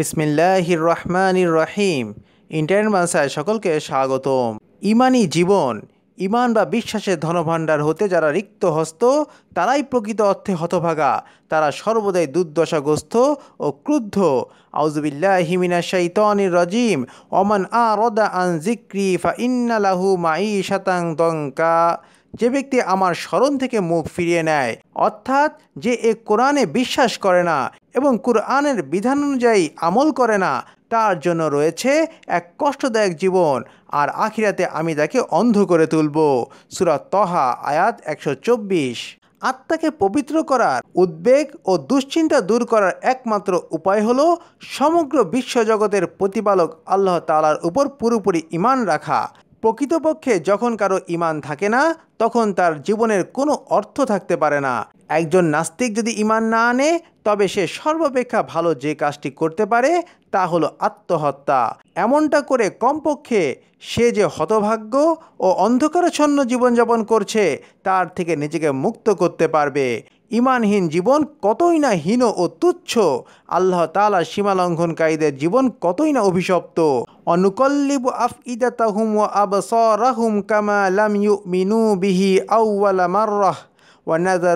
বিসমিল্লাহির রহমানির রহিম ইন্টারনেট মানসায় সকলকে স্বাগতম ইমানি জীবন ইমান বা বিশ্বাসের ধনভাণ্ডার হতে যারা রিক্ত হস্ত তারাই প্রকৃত অর্থে হতভাগা তারা সর্বদাই দুর্দশাগ্রস্ত ও ক্রুদ্ধ আউজবিল্লা হিমিনা শৈতনির রজিম অমান আ রদা আন জিক্রি ফা ইন্নালাহু মাই শাতাং দঙ্কা যে ব্যক্তি আমার স্মরণ থেকে মুখ ফিরিয়ে নেয় অর্থাৎ যে এ কোরআনে বিশ্বাস করে না এবং কোরআনের বিধান অনুযায়ী আমল করে না তার জন্য রয়েছে এক কষ্টদায়ক জীবন আর আখিরাতে আমি তাকে অন্ধ করে তুলব সুরাত তহা আয়াত একশো চব্বিশ আত্মাকে পবিত্র করার উদ্বেগ ও দুশ্চিন্তা দূর করার একমাত্র উপায় হল সমগ্র বিশ্বজগতের প্রতিপালক আল্লাহ তালার উপর পুরোপুরি ইমান রাখা প্রকৃতপক্ষে যখন কারো ইমান থাকে না তখন তার জীবনের কোনো অর্থ থাকতে পারে না একজন নাস্তিক যদি ইমান না আনে তবে সে সর্বাপেক্ষা ভালো যে কাজটি করতে পারে তা হলো আত্মহত্যা এমনটা করে কমপক্ষে সে যে হতভাগ্য ও অন্ধকারচ্ছন্ন জীবনযাপন করছে তার থেকে নিজেকে মুক্ত করতে পারবে ইমানহীন জীবন কতই না হীন ও তুচ্ছ আল্লাহ তালা সীমালঙ্ঘনকারীদের জীবন কতই না অভিশপ্ত অনুকল্লিব আফ ইদাতাহুম ও আবসরাহুম কামা লাম ইউ মিনু বিহি আউ্লা মার্রাহ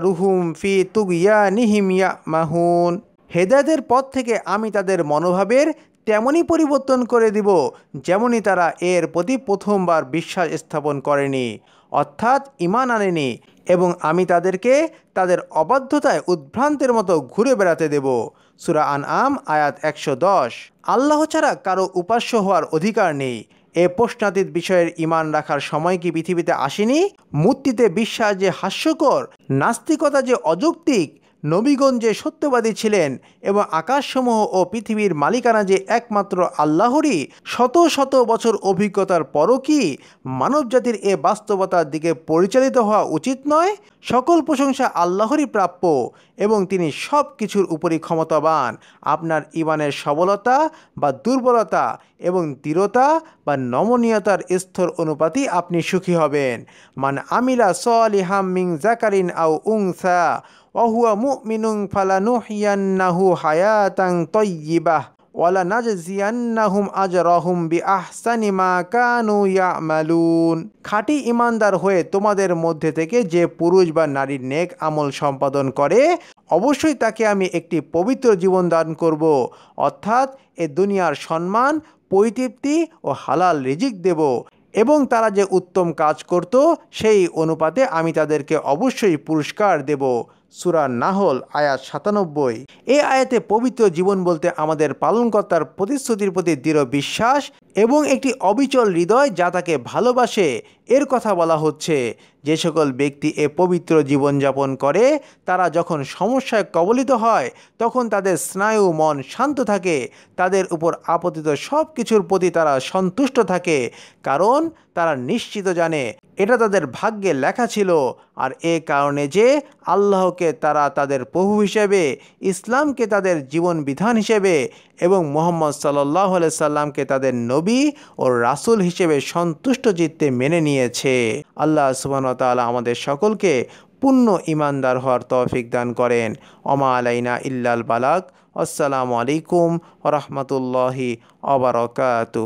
রুহুম ফি তুগিয়া নিহিমিয়া মাহুন হেদায়তের পথ থেকে আমি তাদের মনোভাবের তেমনই পরিবর্তন করে দিব যেমনই তারা এর প্রতি প্রথমবার বিশ্বাস স্থাপন করেনি অর্থাৎ ইমান আনেনি এবং আমি তাদেরকে তাদের অবাধ্যতায় উদ্ভ্রান্তের মতো ঘুরে বেড়াতে দেব সুরা আন আম আয়াত একশো দশ আল্লাহ ছাড়া কারো উপাস্য হওয়ার অধিকার নেই এ প্রশ্নাতীত বিষয়ের ইমান রাখার সময় কি পৃথিবীতে আসেনি মূর্তিতে বিশ্বাস যে হাস্যকর নাস্তিকতা যে অযৌক্তিক নবীগঞ্জে সত্যবাদী ছিলেন এবং আকাশসমূহ ও পৃথিবীর মালিকানা যে একমাত্র আল্লাহরই শত শত বছর অভিজ্ঞতার পরও কি মানবজাতির এ বাস্তবতার দিকে পরিচালিত হওয়া উচিত নয় সকল প্রশংসা আল্লাহরই প্রাপ্য এবং তিনি সব কিছুর উপরই ক্ষমতাবান আপনার ইমানের সবলতা বা দুর্বলতা এবং দৃঢ়তা বা নমনীয়তার স্থর অনুপাতি আপনি সুখী হবেন মান আমিলা সলিহাম মিং জাকারিন আউ উংসা ওহুয়া মুমিনুং ফালানুহিয়ান্নাহু হায়াতাং তৈয়িবাহ ওয়ালা নাজজিয়ান্নাহুম আজরাহুম বিআহসানি মা কানু ইয়ামালুন খাঁটি ইমানদার হয়ে তোমাদের মধ্যে থেকে যে পুরুষ বা নারীর নেক আমল সম্পাদন করে অবশ্যই তাকে আমি একটি পবিত্র জীবন দান করব অর্থাৎ এ দুনিয়ার সম্মান পরিতৃপ্তি ও হালাল রিজিক দেব এবং তারা যে উত্তম কাজ করত সেই অনুপাতে আমি তাদেরকে অবশ্যই পুরস্কার দেব সুরা নাহল আয়াত সাতানব্বই এই আয়াতে পবিত্র জীবন বলতে আমাদের পালনকর্তার প্রতিশ্রুতির প্রতি দৃঢ় বিশ্বাস এবং একটি অবিচল হৃদয় যা তাকে ভালোবাসে এর কথা বলা হচ্ছে যে সকল ব্যক্তি এ পবিত্র জীবনযাপন করে তারা যখন সমস্যায় কবলিত হয় তখন তাদের স্নায়ু মন শান্ত থাকে তাদের উপর আপতিত সব কিছুর প্রতি তারা সন্তুষ্ট থাকে কারণ তারা নিশ্চিত জানে এটা তাদের ভাগ্যে লেখা ছিল আর এ কারণে যে আল্লাহকে তারা তাদের প্রভু হিসেবে ইসলামকে তাদের জীবন বিধান হিসেবে এবং মোহাম্মদ সাল্লাহ সাল্লামকে তাদের নবী ও রাসুল হিসেবে সন্তুষ্ট জিততে মেনে নিয়েছে আল্লাহ সুবাহতালা আমাদের সকলকে পূর্ণ ইমানদার হওয়ার তৌফিক দান করেন অমা আলাইনা ইল্লাল বালাক আসসালামু আলাইকুম রহমতুল্লাহি আবরকাত